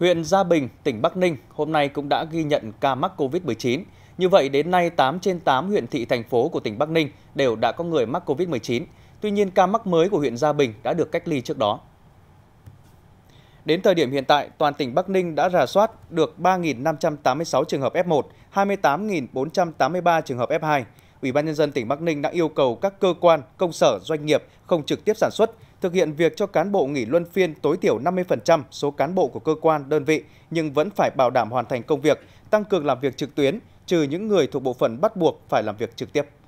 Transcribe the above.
huyện Gia Bình, tỉnh Bắc Ninh hôm nay cũng đã ghi nhận ca mắc COVID-19. Như vậy, đến nay 8 trên 8 huyện thị thành phố của tỉnh Bắc Ninh đều đã có người mắc COVID-19. Tuy nhiên, ca mắc mới của huyện Gia Bình đã được cách ly trước đó. Đến thời điểm hiện tại, toàn tỉnh Bắc Ninh đã rà soát được 3.586 trường hợp F1, 28.483 trường hợp F2, Ủy ban nhân dân tỉnh Bắc Ninh đã yêu cầu các cơ quan, công sở, doanh nghiệp không trực tiếp sản xuất thực hiện việc cho cán bộ nghỉ luân phiên tối thiểu 50% số cán bộ của cơ quan, đơn vị nhưng vẫn phải bảo đảm hoàn thành công việc, tăng cường làm việc trực tuyến, trừ những người thuộc bộ phận bắt buộc phải làm việc trực tiếp.